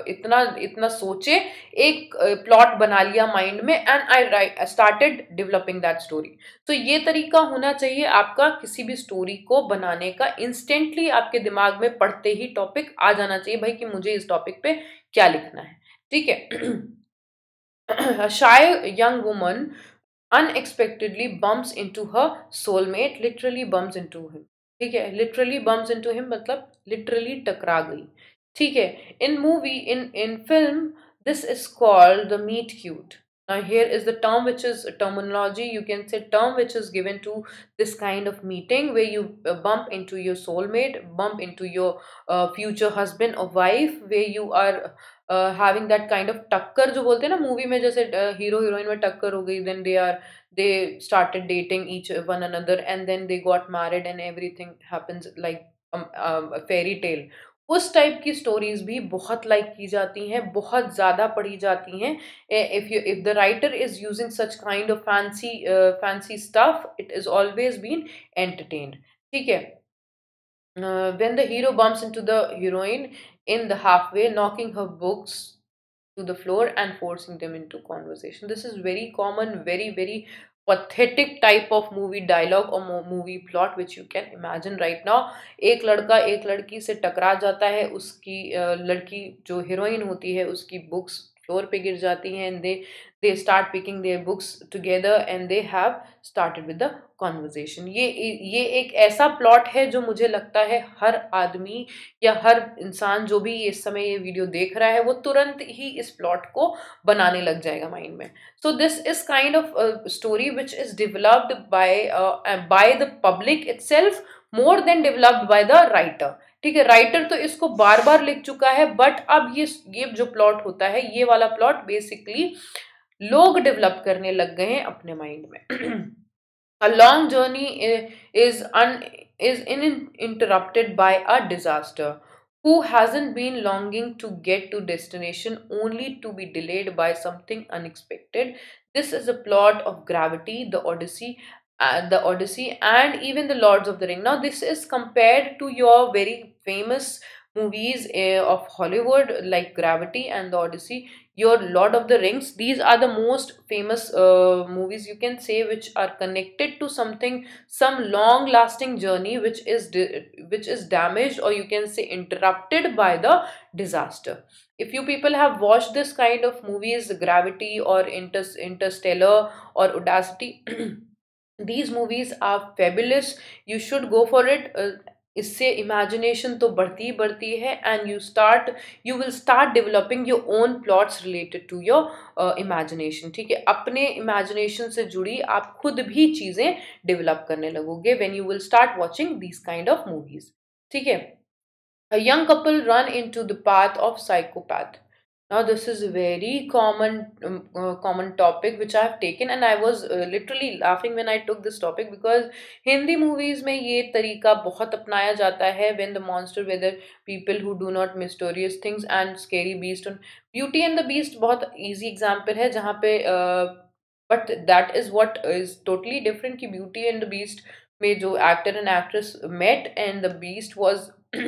S1: इतना इतना सोचे एक प्लॉट बना लिया माइंड में and I right started developing that story तो ये तरीका होना चाहिए आपका किसी भी स्टोरी को बनाने का इंस्टेंटली आपके दिमाग में पढ़ते ही टॉपिक आ जाना चाहिए भाई कि मुझे इस टॉपिक पे क्या लिखना है ठीक है shy young woman unexpectedly bumps into her soulmate literally bumps to him ठीक है लिटरली बम्स टू हिम मतलब लिटरली टकरा गई ठीक है in movie in in film this is called the meet Now here is the term which is terminology you can say term which is given to this kind of meeting where you uh, bump into your soulmate bump into your uh, future husband or wife where you are uh, having that kind of tucker jo bolte na movie mein jaise uh, hero heroine mein tucker ho gai, then they are they started dating each one another and then they got married and everything happens like um, um, a fairy tale उस type की stories भी बहुत like की जाती हैं बहुत ज़्यादा पढ़ी जाती हैं if you if the writer is using such kind of fancy fancy stuff it is always been entertain ठीक है when the hero bumps in to the heroine in the half way knocking her books to the floor and forcing them in to conversation this is very common very very pathetic type of movie dialogue और movie plot which you can imagine right now एक लड़का एक लड़की से टकरा जाता है उसकी लड़की जो हीरोइन होती है उसकी बुक्स फ्लोर पे गिर जाती हैं and they they start picking their books together and they have started with the conversation ये ये एक ऐसा प्लॉट है जो मुझे लगता है हर आदमी या हर इंसान जो भी इस समय ये वीडियो देख रहा है वो तुरंत ही इस प्लॉट को बनाने लग जाएगा माइंड में so this is kind of story which is developed by by the public itself more than developed by the writer ठीक है राइटर तो इसको बार बार लिख चुका है बट अब ये ये जो प्लॉट होता है ये वाला प्लॉट बेसिकली लोग डेवलप करने लग गए हैं अपने माइंड में a long journey is un is in interrupted by a disaster who hasn't been longing to get to destination only to be delayed by something unexpected this is a plot of Gravity the Odyssey the Odyssey and even the Lords of the Ring now this is compared to your very famous movies of Hollywood like Gravity and the Odyssey your Lord of the Rings. These are the most famous uh, movies you can say which are connected to something, some long-lasting journey which is which is damaged or you can say interrupted by the disaster. If you people have watched this kind of movies, Gravity or Inter Interstellar or Audacity. <clears throat> these movies are fabulous you should go for it uh, इससे imagination तो बढ़ती ही बढ़ती है and you start you will start developing your own plots related to your imagination ठीक है अपने imagination से जुड़ी आप खुद भी चीज़ें डेवलप करने लगोगे when you will start watching this kind of movies ठीक है young couple run in to the path of psychopath now this is a very common um, uh, common topic which i have taken and i was uh, literally laughing when i took this topic because hindi movies mein ye tarika bahut apnaya jata hai when the monster whether people who do not mysterious things and scary beast and beauty and the beast bahut easy example hai jahan pe uh, but that is what is totally different ki beauty and the beast mein jo actor and actress met and the beast was <clears throat>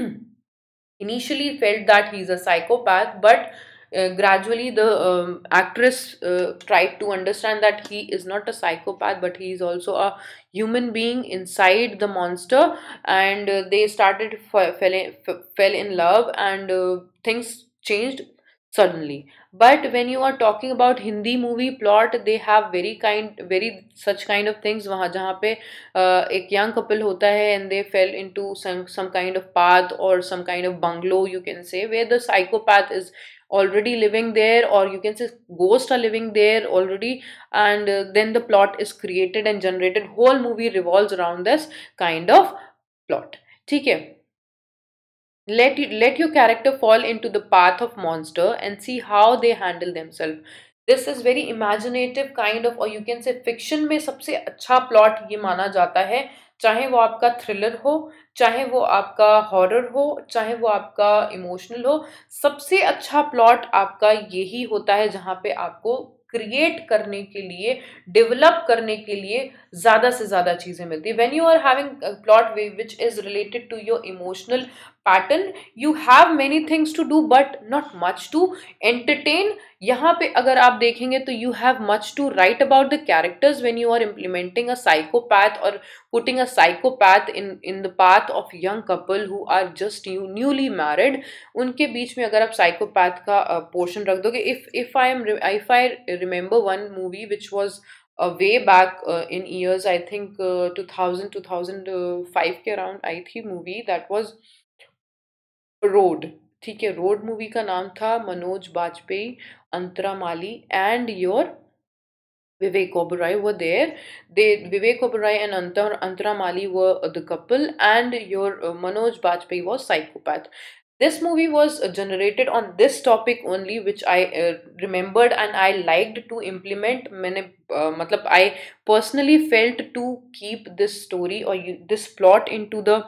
S1: initially felt that he's a psychopath but uh, gradually, the um, actress uh, tried to understand that he is not a psychopath, but he is also a human being inside the monster, and uh, they started f- fell in, f- fell in love, and things changed suddenly but when you are talking about hindi movie plot they have very kind very such kind of things wahan jahan pe uh, ek young couple hota hai and they fell into some some kind of path or some kind of bungalow you can say where the psychopath is already living there or you can say ghosts are living there already and uh, then the plot is created and generated whole movie revolves around this kind of plot theek hai let you, let your character fall into the path of monster and see how they handle themselves this is very imaginative kind of or you can say fiction mein sabse acha plot ye mana jata hai चाहे वो आपका thriller हो चाहे वो आपका horror हो चाहे वो आपका इमोशनल हो सबसे अच्छा प्लॉट आपका यही होता है जहाँ पे आपको क्रिएट करने के लिए डेवलप करने के लिए ज़्यादा से ज़्यादा चीज़ें मिलती है when you are having plot way which is related to your emotional pattern you have many things to do but not much to entertain यहाँ पे अगर आप देखेंगे तो you have much to write about the characters when you are implementing a psychopath और putting a psychopath in in the path of young couple who are just you newly married उनके बीच में अगर आप साइकोपैथ का portion रख दोगे if if I am if I remember one movie which was uh, way back uh, in years i think uh, 2000 2005 के around आई थी मूवी दैट वाज रोड ठीक है रोड मूवी का नाम था मनोज बाजपेयी अंतरा माली Vivek Oberoi were there. They Vivek Oberoi and Antar, Antara were the couple, and your Manoj uh, Bajpayee was psychopath. This movie was generated on this topic only, which I uh, remembered and I liked to implement. मैंने मतलब I personally felt to keep this story और this plot in to the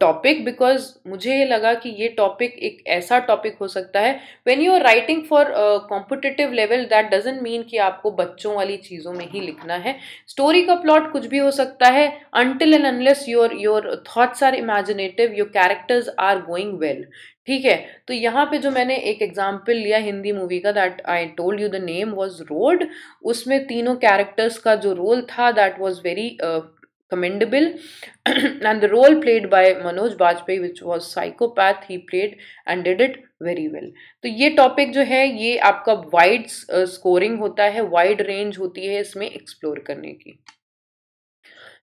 S1: topic because मुझे ये लगा कि ये topic एक ऐसा टॉपिक हो सकता है when you are writing for competitive level that doesn't mean कि आपको बच्चों वाली चीज़ों में ही लिखना है स्टोरी का प्लॉट कुछ भी हो सकता है until and unless your your thoughts are imaginative your characters are going well ठीक है तो यहाँ पे जो मैंने एक एग्जाम्पल लिया हिंदी मूवी का that I told you the name was Road उसमें तीनों कैरेक्टर्स का जो रोल था that was very commendable and the role played by Manoj Bajpayee which was psychopath he played and did it very well तो ये topic जो है ये आपका वाइड स्कोरिंग uh, होता है वाइड रेंज होती है इसमें एक्सप्लोर करने की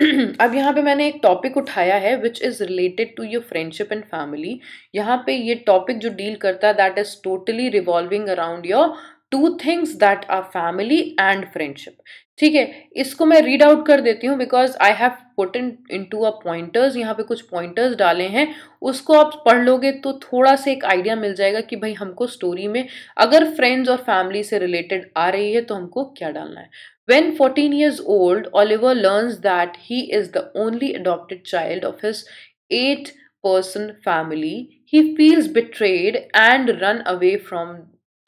S1: <clears throat> अब यहाँ पे मैंने एक टॉपिक उठाया है which is related to your friendship and family यहाँ पे ये टॉपिक जो डील करता है that is totally revolving around your two things that are family and friendship ठीक है इसको मैं रीड आउट कर देती हूँ because I have put in in to a pointers यहाँ पे कुछ पॉइंटर्स डाले हैं उसको आप पढ़ लोगे तो थोड़ा सा एक आइडिया मिल जाएगा कि भाई हमको स्टोरी में अगर फ्रेंड्स और फैमिली से रिलेटेड आ रही है तो हमको क्या डालना है when fourteen years old Oliver learns that he is the only adopted child of his eight person family he feels betrayed and run away from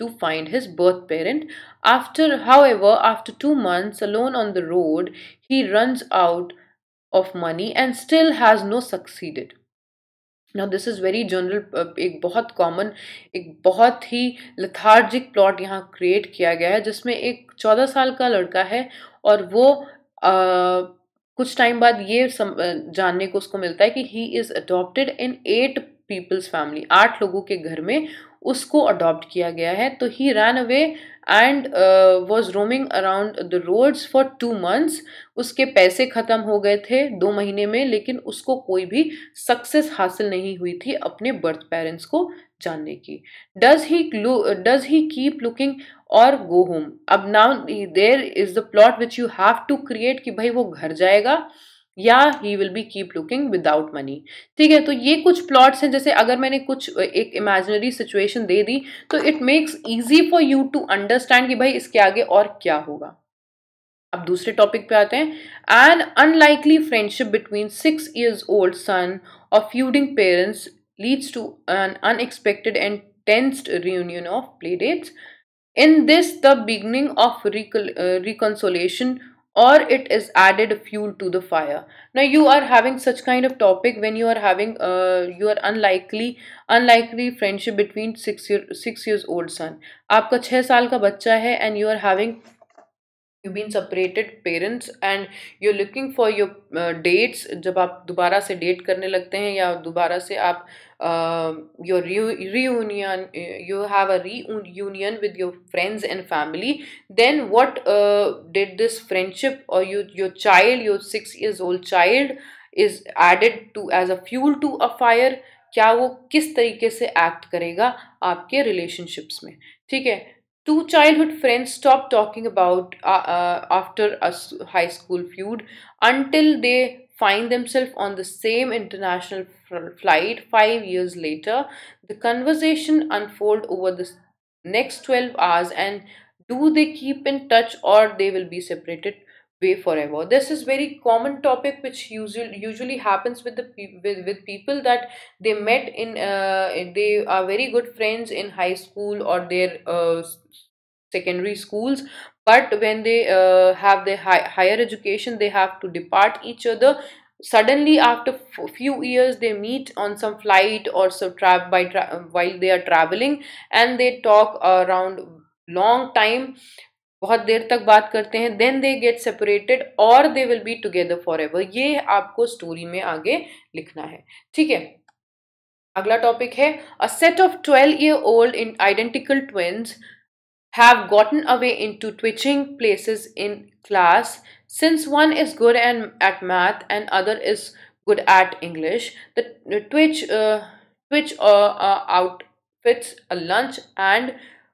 S1: to find his birth parent. After, however, after two months alone on the road, he runs out of money and still has no succeeded. Now this is very general एक बहुत common एक बहुत ही lethargic plot यहाँ create किया गया है जिसमें एक चौदह साल का लड़का है और वो आ, कुछ टाइम बाद ये सम, जानने को उसको मिलता है कि he is adopted in eight people's family आठ लोगों के घर में उसको अडॉप्ट किया गया है तो he run away and was roaming around the roads for two months उसके पैसे ख़त्म हो गए थे दो महीने में लेकिन उसको कोई भी सक्सेस हासिल नहीं हुई थी अपने बर्थ पेरेंट्स को जानने की does he does he keep looking और गो होम अब now there is the plot which you have to create कि भाई वो घर जाएगा या he will be keep looking without money ठीक है तो ये कुछ प्लॉट्स हैं जैसे अगर मैंने कुछ एक इमेजिनरी सिचुएशन दे दी तो it makes easy for you to understand कि भाई इसके आगे और क्या होगा अब दूसरे टॉपिक पे आते हैं an unlikely friendship between six years old son और feuding parents leads to an unexpected and tensed reunion of play dates in this the beginning of reconciliation or it is added fuel to the fire now you are having such kind of topic when you are having uh, your unlikely unlikely friendship between 6 year 6 years old son aapka 6 saal ka bachcha hai and you are having you been separated parents and you looking for your dates जब आप दोबारा से date करने लगते हैं या दोबारा से आप your reunion you have a reunion with your friends and family then what did this friendship और you your child your six years old child is added to as a fuel to a fire क्या वो किस तरीके से act करेगा आपके relationships में ठीक है Two childhood friends stopped talking about uh, uh, after a high school feud until they find themselves on the same international flight five years later. The conversation unfold over the next 12 hours and do they keep in touch or they will be separated? way forever this is very common topic which usually usually happens with the with, with people that they met in uh, they are very good friends in high school or their uh, secondary schools but when they uh, have their high higher education they have to depart each other suddenly after f- few years they meet on some flight or some tra- by tra- while they are traveling and they talk around long time बहुत देर तक बात करते हैं then they get separated और they will be together forever एवर ये आपको story में आगे लिखना है ठीक है अगला टॉपिक है a set of twelve year old in identical twins have gotten away into twitching places in class since one is good and at math and other is good at English the twitch twitch out fits lunch and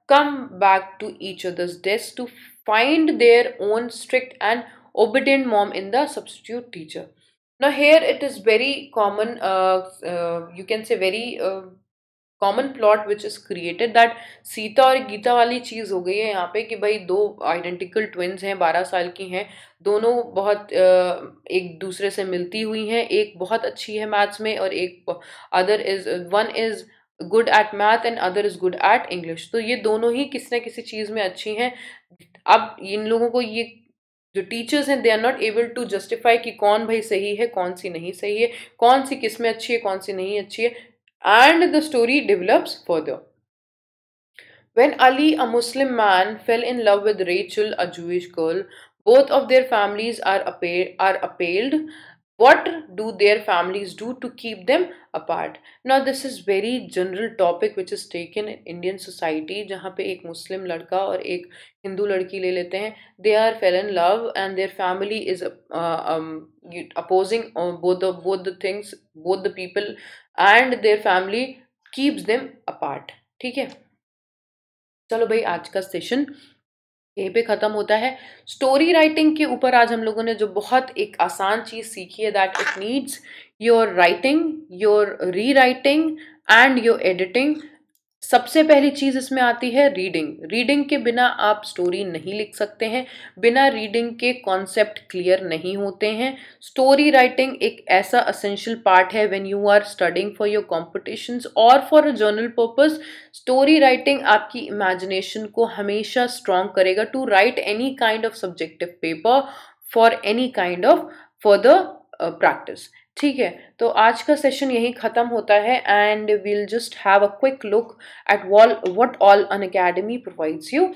S1: come back to each other's desk to find their own strict and obedient mom in the substitute teacher. Now, here it is very common, uh, uh, you can say very uh, common plot which is created that Sita और गीता वाली चीज़ हो गई है यहाँ पे कि भाई दो आइडेंटिकल ट्विन्स हैं बारह साल की हैं दोनों बहुत एक दूसरे से मिलती हुई हैं एक बहुत अच्छी है मैथ्स में और एक other is one is good at math and other is good at English तो ये दोनों ही किसी ना किसी चीज़ में अच्छी हैं अब इन लोगों को ये जो टीचर्स हैं they are not able to justify कि कौन भाई सही है कौन सी नहीं सही है कौन सी किस में अच्छी है कौन सी नहीं अच्छी है and the story for further when Ali a Muslim man fell in love with Rachel a Jewish girl both of their families are appa- are appalled what do their families do to keep them apart now this is very general topic which is taken in indian society jahan pe ek muslim ladka aur ek hindu ladki le lete hain they are fell in love and their family is uh, um, opposing both the both the things both the people and their family keeps them apart theek hai चलो भाई आज का session यहीं पे ख़त्म होता है story writing के ऊपर आज हम लोगों ने जो बहुत एक आसान चीज़ सीखी है that it needs your writing your rewriting and your editing सबसे पहली चीज़ इसमें आती है रीडिंग रीडिंग के बिना आप स्टोरी नहीं लिख सकते हैं बिना रीडिंग के कॉन्सेप्ट क्लियर नहीं होते हैं स्टोरी राइटिंग एक ऐसा असेंशियल पार्ट है when you are studying for your competition और for a general purpose story writing आपकी इमेजिनेशन को हमेशा स्ट्रॉन्ग करेगा to write any kind of subjective paper for any kind of for the practice ठीक है तो आज का सेशन यहीं ख़त्म होता है and we'll just have a quick look at wall what all Unacademy provides you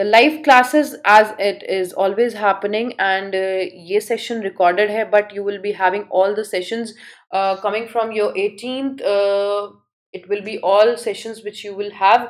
S1: live classes as it is always happening and ये सेशन रिकॉर्डेड है but you will be having all the sessions coming from your eighteen it will be all sessions which you will have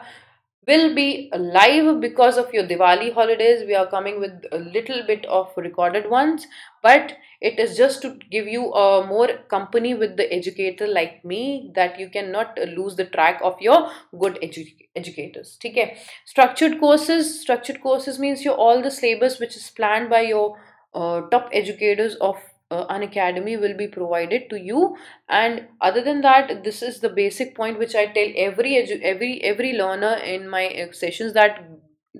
S1: will be live because of your Diwali holidays. We are coming with a little bit of recorded ones, but it is just to give you a uh, more company with the educator like me that you cannot lose the track of your good edu educators. Okay, structured courses. Structured courses means your all the syllabus which is planned by your uh, top educators of uh, an academy will be provided to you and other than that this is the basic point which i tell every every every learner in my sessions that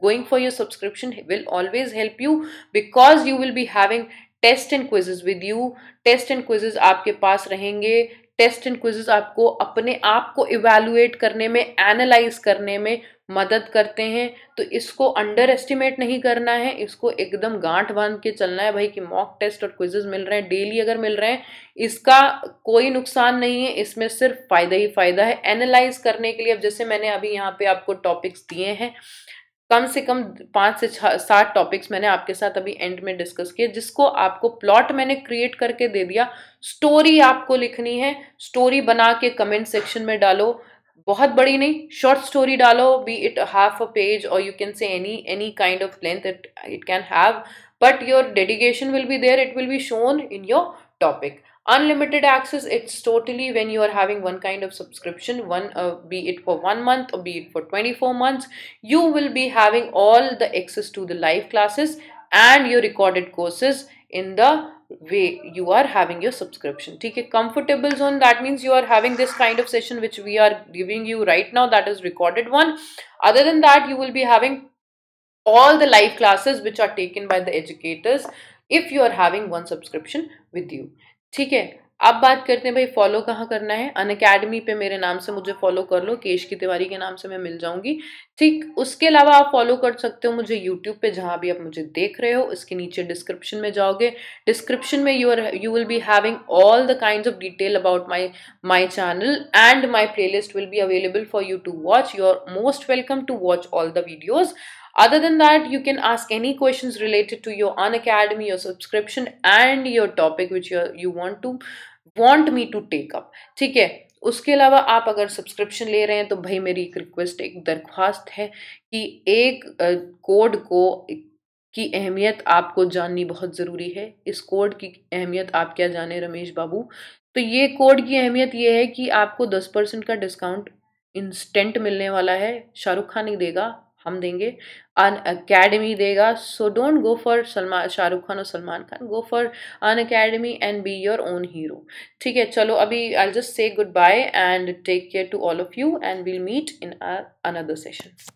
S1: going for your subscription will always help you because you will be having test and quizzes with you test and quizzes आपके पास रहेंगे test and quizzes आपको अपने आप को evaluate करने में analyse करने में मदद करते हैं तो इसको अंडर एस्टिमेट नहीं करना है इसको एकदम गांठ बांध के चलना है भाई कि मॉक टेस्ट और क्विजेज मिल रहे हैं डेली अगर मिल रहे हैं इसका कोई नुकसान नहीं है इसमें सिर्फ फायदा ही फायदा है एनालाइज करने के लिए अब जैसे मैंने अभी यहाँ पे आपको टॉपिक्स दिए हैं कम से कम पाँच से सात टॉपिक्स मैंने आपके साथ अभी एंड में डिस्कस किए जिसको आपको प्लॉट मैंने क्रिएट करके दे दिया स्टोरी आपको लिखनी है स्टोरी बना के कमेंट सेक्शन में डालो बहुत बड़ी नहीं शॉर्ट स्टोरी डालो be it half a page और you can say any any kind of length it it can have but your dedication will be there it will be shown in your topic unlimited access it's totally when you are having one kind of subscription one uh, be it for one month or be it for 24 months you will be having all the access to the live classes and your recorded courses in the way you are having your subscription ठीक comfortable zone that means you are having this kind of session which we are giving you right now that is recorded one other than that you will be having all the live classes which are taken by the educators if you are having one subscription with you ठीक अब बात करते हैं भाई follow कहाँ करना है अन academy पे मेरे नाम से मुझे फॉलो कर लो केश की तिवारी के नाम से मैं मिल जाऊंगी ठीक उसके अलावा आप फॉलो कर सकते हो मुझे यूट्यूब पे जहाँ भी आप मुझे देख रहे हो उसके नीचे डिस्क्रिप्शन में जाओगे डिस्क्रिप्शन में you are you will be having all the kind of detail about my my channel and my playlist will be available for you to watch you are most welcome to watch all the videos Other than that, you can ask any questions related to your academy your subscription and your topic which you, you want to want me to take up. ठीक है उसके अलावा आप अगर subscription ले रहे हैं तो भाई मेरी एक रिक्वेस्ट एक दरख्वास्त है कि एक कोड को की अहमियत आपको जाननी बहुत ज़रूरी है इस कोड की अहमियत आप क्या जाने रमेश बाबू तो ये कोड की अहमियत ये है कि आपको दस परसेंट का डिस्काउंट इंस्टेंट मिलने वाला है शाहरुख खान ही देगा हम देंगे अन अकेडमी देगा so don't go for Salman Shahrukh Khan और Salman Khan go for an academy and be your own hero ठीक है चलो अभी I just say goodbye and take care to all of you and will meet in another session